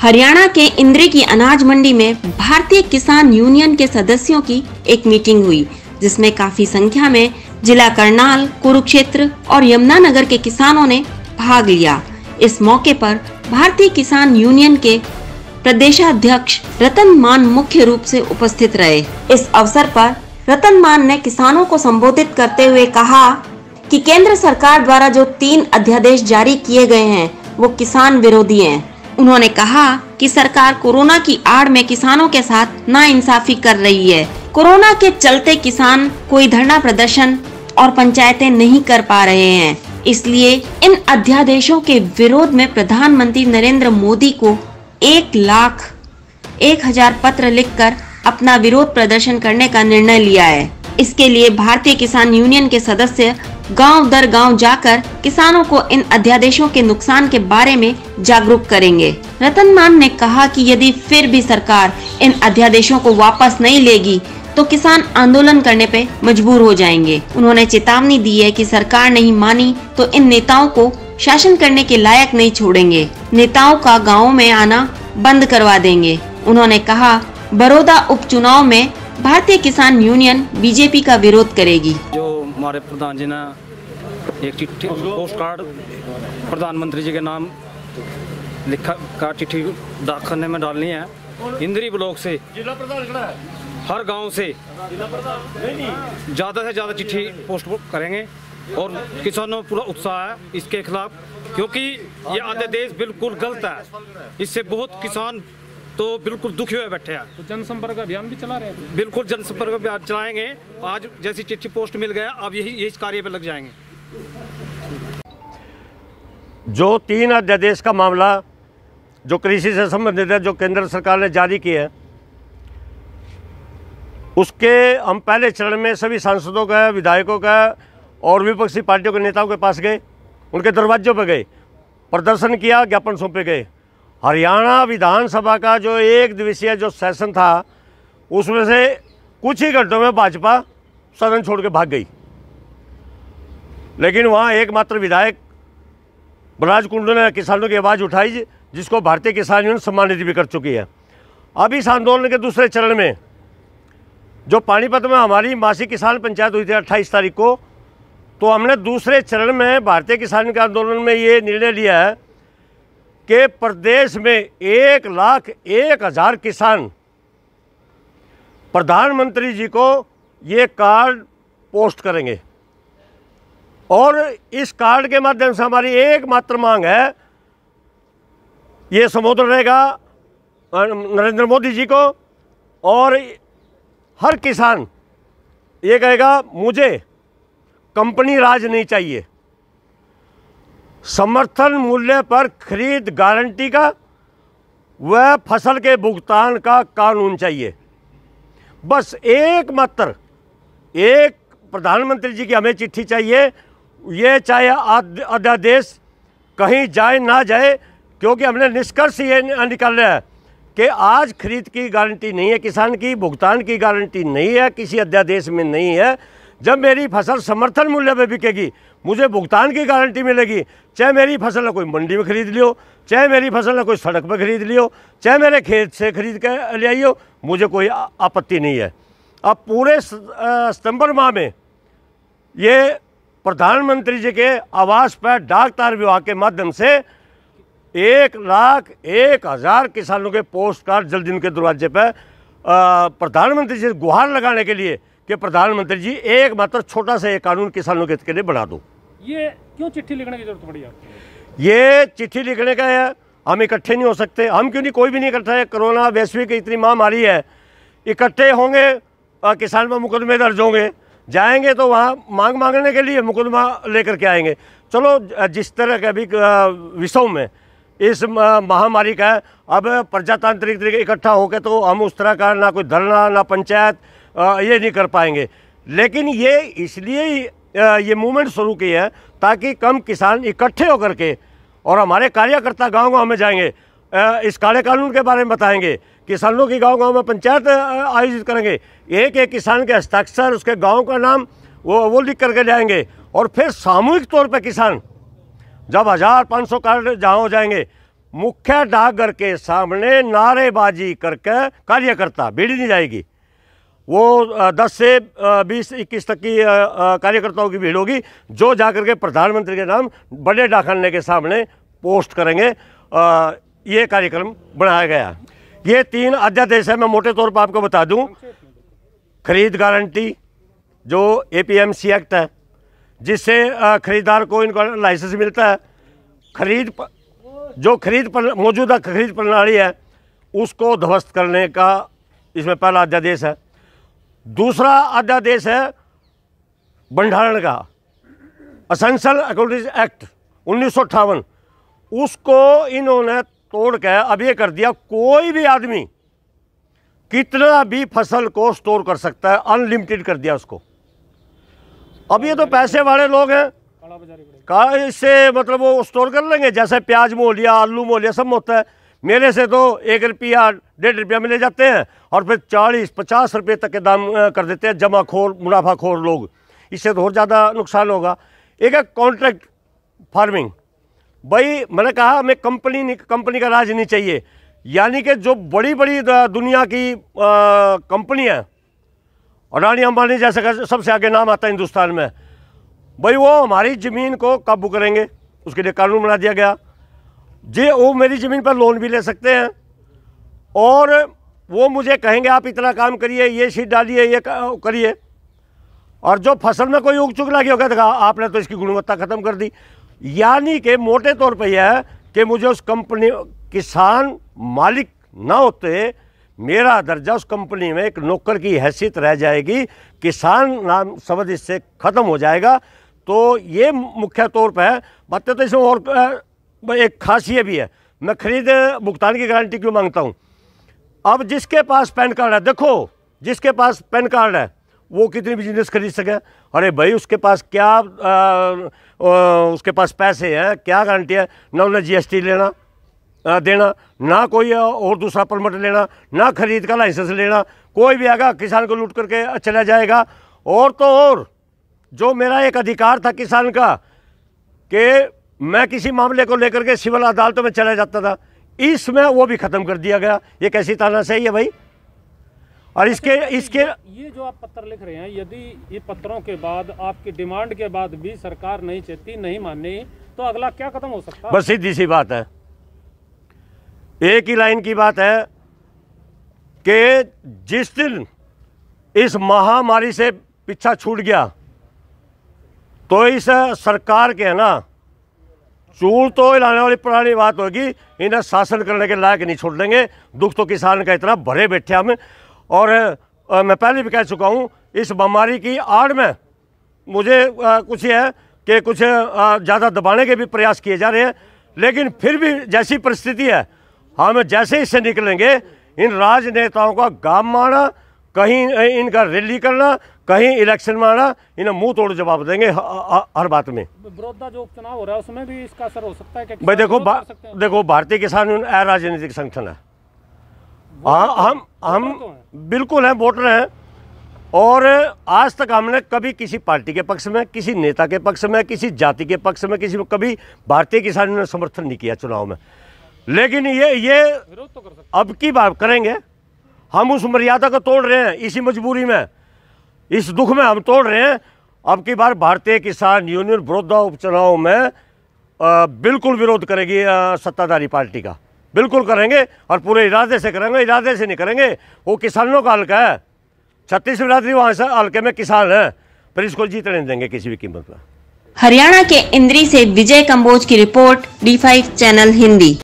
हरियाणा के इंद्रे की अनाज मंडी में भारतीय किसान यूनियन के सदस्यों की एक मीटिंग हुई जिसमें काफी संख्या में जिला करनाल कुरुक्षेत्र और यमुनानगर के किसानों ने भाग लिया इस मौके पर भारतीय किसान यूनियन के प्रदेशाध्यक्ष रतन मान मुख्य रूप से उपस्थित रहे इस अवसर पर रतन मान ने किसानों को संबोधित करते हुए कहा कि केंद्र सरकार द्वारा जो तीन अध्यादेश जारी किए गए हैं वो किसान विरोधी हैं उन्होंने कहा कि सरकार कोरोना की आड़ में किसानों के साथ नाइंसाफी कर रही है कोरोना के चलते किसान कोई धरना प्रदर्शन और पंचायतें नहीं कर पा रहे हैं इसलिए इन अध्यादेशों के विरोध में प्रधानमंत्री नरेंद्र मोदी को एक लाख एक हजार पत्र कर अपना विरोध प्रदर्शन करने का निर्णय लिया है इसके लिए भारतीय किसान यूनियन के सदस्य गांव दर गांव जाकर किसानों को इन अध्यादेशों के नुकसान के बारे में जागरूक करेंगे रतन मान ने कहा कि यदि फिर भी सरकार इन अध्यादेशों को वापस नहीं लेगी तो किसान आंदोलन करने पे मजबूर हो जाएंगे उन्होंने चेतावनी दी है कि सरकार नहीं मानी तो इन नेताओं को शासन करने के लायक नहीं छोड़ेंगे नेताओं का गाँव में आना बंद करवा देंगे उन्होंने कहा बड़ौदा उपचुनाव में भारतीय किसान यूनियन बीजेपी का विरोध करेगी जो हमारे प्रधान जी ने एक चिट्ठी पोस्ट कार्ड प्रधानमंत्री जी के नाम लिखा का चिट्ठी डाकखाने में डालनी है इंद्री ब्लॉक से हर गांव से ज़्यादा से ज़्यादा चिट्ठी पोस्ट करेंगे और किसानों पूरा उत्साह है इसके खिलाफ क्योंकि ये अध्यादेश बिल्कुल गलत है इससे बहुत किसान तो बिल्कुल दुखी हुए बैठे हैं तो जनसंपर्क अभियान भी चला रहे हैं बिल्कुल जनसंपर्क अभियान चलाएंगे आज जैसी चिट्ठी पोस्ट मिल गया अब यही इस कार्य पर लग जाएंगे जो तीन अध्यादेश का मामला जो कृषि से संबंधित है जो केंद्र सरकार ने जारी किया है उसके हम पहले चरण में सभी सांसदों का विधायकों का और विपक्षी पार्टियों के नेताओं के पास गए उनके दरवाजों पर गए प्रदर्शन किया ज्ञापन सौंपे गए हरियाणा विधानसभा का जो एक दिवसीय जो सेशन था उसमें से कुछ ही घंटों में भाजपा सदन छोड़ के भाग गई लेकिन वहाँ एकमात्र विधायक बलराज कुंडू ने किसानों की आवाज़ उठाई जिसको भारतीय किसान यूनियन सम्मानित भी कर चुकी है अब इस आंदोलन के दूसरे चरण में जो पानीपत में हमारी मासिक किसान पंचायत हुई थी अट्ठाईस तारीख को तो हमने दूसरे चरण में भारतीय किसान के आंदोलन में ये निर्णय लिया है कि प्रदेश में एक लाख एक हज़ार किसान प्रधानमंत्री जी को ये कार्ड पोस्ट करेंगे और इस कार्ड के माध्यम से हमारी एकमात्र मांग है ये समुद्र रहेगा नरेंद्र मोदी जी को और हर किसान ये कहेगा मुझे कंपनी राज नहीं चाहिए समर्थन मूल्य पर खरीद गारंटी का वह फसल के भुगतान का कानून चाहिए बस एक मात्र एक प्रधानमंत्री जी की हमें चिट्ठी चाहिए ये चाहे अध्यादेश कहीं जाए ना जाए क्योंकि हमने निष्कर्ष ये निकाल लिया है कि आज खरीद की गारंटी नहीं है किसान की भुगतान की गारंटी नहीं है किसी अध्यादेश में नहीं है जब मेरी फसल समर्थन मूल्य पर बिकेगी मुझे भुगतान की गारंटी मिलेगी चाहे मेरी फसल ना कोई मंडी में खरीद लियो चाहे मेरी फसल ना कोई सड़क पर खरीद लियो चाहे मेरे खेत से खरीद कर ले आइयो मुझे कोई आपत्ति नहीं है अब पूरे सितंबर माह में ये प्रधानमंत्री जी के आवास पर डाक तार विभाग के माध्यम से एक लाख एक हज़ार किसानों के पोस्ट कार्ड जल्द इनके दरवाजे पर प्रधानमंत्री जी गुहार लगाने के लिए कि प्रधानमंत्री जी एक मात्र छोटा सा एक कानून किसानों के हित के लिए बना दो ये क्यों चिट्ठी लिखने की जरूरत पड़ी आपको ये चिट्ठी लिखने का है हम इकट्ठे नहीं हो सकते हम क्यों नहीं कोई भी नहीं इकट्ठा है कोरोना वैश्विक इतनी महामारी है इकट्ठे होंगे किसान पर मुकदमे दर्ज होंगे जाएंगे तो वहाँ मांग मांगने के लिए मुकदमा लेकर के आएंगे चलो जिस तरह के अभी विश्व में इस महामारी का अब प्रजातांत्रिक तरीके इकट्ठा होकर तो हम उस तरह का ना कोई धरना ना पंचायत ये नहीं कर पाएंगे लेकिन ये इसलिए ये मूवमेंट शुरू की है ताकि कम किसान इकट्ठे होकर के और हमारे कार्यकर्ता गाँव गाँव में जाएंगे इस काले कानून के बारे में बताएंगे किसानों की गांव गांव में पंचायत आयोजित करेंगे एक एक किसान के हस्ताक्षर उसके गांव का नाम वो वो लिख करके जाएंगे और फिर सामूहिक तौर पर किसान जब हज़ार पाँच सौ कार्ड जहाँ हो जाएंगे मुख्य डाकघर के सामने नारेबाजी करके कार्यकर्ता भीड़ नहीं जाएगी वो दस से बीस इक्कीस तक की कार्यकर्ताओं की भीड़ होगी जो जाकर के प्रधानमंत्री के नाम बड़े डाकखाने के सामने पोस्ट करेंगे ये कार्यक्रम बनाया गया ये तीन अध्यादेश है मैं मोटे तौर पर आपको बता दूं खरीद गारंटी जो एपीएमसी एक्ट है जिससे खरीदार को इनका लाइसेंस मिलता है खरीद प, जो खरीद मौजूदा खरीद प्रणाली है उसको ध्वस्त करने का इसमें पहला अध्यादेश है दूसरा अध्यादेश है भंडारण का असेंशल अकोडिज एक्ट उन्नीस उसको इन्होंने तोड़ कर अब ये कर दिया कोई भी आदमी कितना भी फसल को स्टोर कर सकता है अनलिमिटेड कर दिया उसको अब ये तो पैसे वाले लोग हैं कहा इससे मतलब वो स्टोर कर लेंगे जैसे प्याज मोलिया आलू मोलिया सब होता है मेरे से तो एक रुपया डेढ़ रुपया में ले जाते हैं और फिर चालीस पचास रुपये तक के दाम कर देते हैं जमाखोर मुनाफाखोर लोग इससे तो और ज़्यादा नुकसान होगा एक है कॉन्ट्रैक्ट फार्मिंग भाई मैंने कहा हमें कंपनी कंपनी का राज नहीं चाहिए यानी कि जो बड़ी बड़ी दुनिया की कंपनी और रानी अंबानी जैसे सबसे आगे नाम आता है हिंदुस्तान में भाई वो हमारी ज़मीन को काबू करेंगे उसके लिए कानून बना दिया गया जी वो मेरी ज़मीन पर लोन भी ले सकते हैं और वो मुझे कहेंगे आप इतना काम करिए ये सीट डालिए ये करिए और जो फसल में कोई उग चुक लगी होगा देखा आपने तो इसकी गुणवत्ता ख़त्म कर दी यानी कि मोटे तौर पर यह है कि मुझे उस कंपनी किसान मालिक ना होते मेरा दर्जा उस कंपनी में एक नौकर की हैसियत रह जाएगी किसान नाम शब्द इससे ख़त्म हो जाएगा तो ये मुख्य तौर पर है बातें तो इसमें और एक खास ये भी है मैं खरीद भुगतान की गारंटी क्यों मांगता हूँ अब जिसके पास पैन कार्ड है देखो जिसके पास पैन कार्ड है वो कितनी बिजनेस खरीद सके अरे भाई उसके पास क्या आ, उसके पास पैसे हैं क्या गारंटी है ना उन्हें जीएसटी लेना आ, देना ना कोई और दूसरा परमिट लेना ना खरीद का लाइसेंस लेना कोई भी आएगा किसान को लूट करके चला जाएगा और तो और जो मेरा एक अधिकार था किसान का कि मैं किसी मामले को लेकर के सिविल अदालतों में चला जाता था इसमें वो भी ख़त्म कर दिया गया ये कैसी ताना सही है भाई और अच्छा, इसके इसके ये जो आप पत्र लिख रहे हैं यदि ये पत्रों के बाद आपकी डिमांड के बाद भी सरकार नहीं चेती नहीं माननी तो अगला क्या खत्म हो सकता बस सीधी सी बात है एक ही लाइन की बात है कि जिस दिन इस महामारी से पीछा छूट गया तो इस सरकार के है ना चूल तो हिलाने वाली पुरानी बात होगी इन्हें शासन करने के लायक नहीं छोड़ देंगे दुख तो किसान का इतना भरे बैठे हम और मैं पहले भी कह चुका हूँ इस बीमारी की आड़ में मुझे आ, कुछ है कि कुछ ज़्यादा दबाने के भी प्रयास किए जा रहे हैं लेकिन फिर भी जैसी परिस्थिति है हम हाँ, जैसे इससे निकलेंगे इन राजनेताओं का गाम मारना कहीं इनका रैली करना कहीं इलेक्शन में आना इन्हें मुंह तोड़ जवाब देंगे हर बात में विरोधा जो उपचुनाव हो रहा है उसमें भी इसका असर हो सकता है भाई देखो देखो भारतीय किसान यूनियन अराजनीतिक संगठन है हाँ तो हम हम तो है। बिल्कुल हैं वोटर हैं और आज तक हमने कभी किसी पार्टी के पक्ष में किसी नेता के पक्ष में किसी जाति के पक्ष में किसी कभी भारतीय किसान ने समर्थन नहीं किया चुनाव में लेकिन ये ये तो अब की बात करेंगे हम उस मर्यादा को तोड़ रहे हैं इसी मजबूरी में इस दुख में हम तोड़ रहे हैं अब की बार भारतीय किसान यूनियन बड़ौदा उपचुनाव में आ, बिल्कुल विरोध करेगी आ, सत्ताधारी पार्टी का बिल्कुल करेंगे और पूरे इरादे से करेंगे इरादे से नहीं करेंगे वो किसानों का हल्का है छत्तीस बिरादरी वहाँ से हल्के में किसान है पर इसको जीतने नहीं देंगे किसी भी कीमत पर हरियाणा के इंद्री से विजय कंबोज की report D five channel Hindi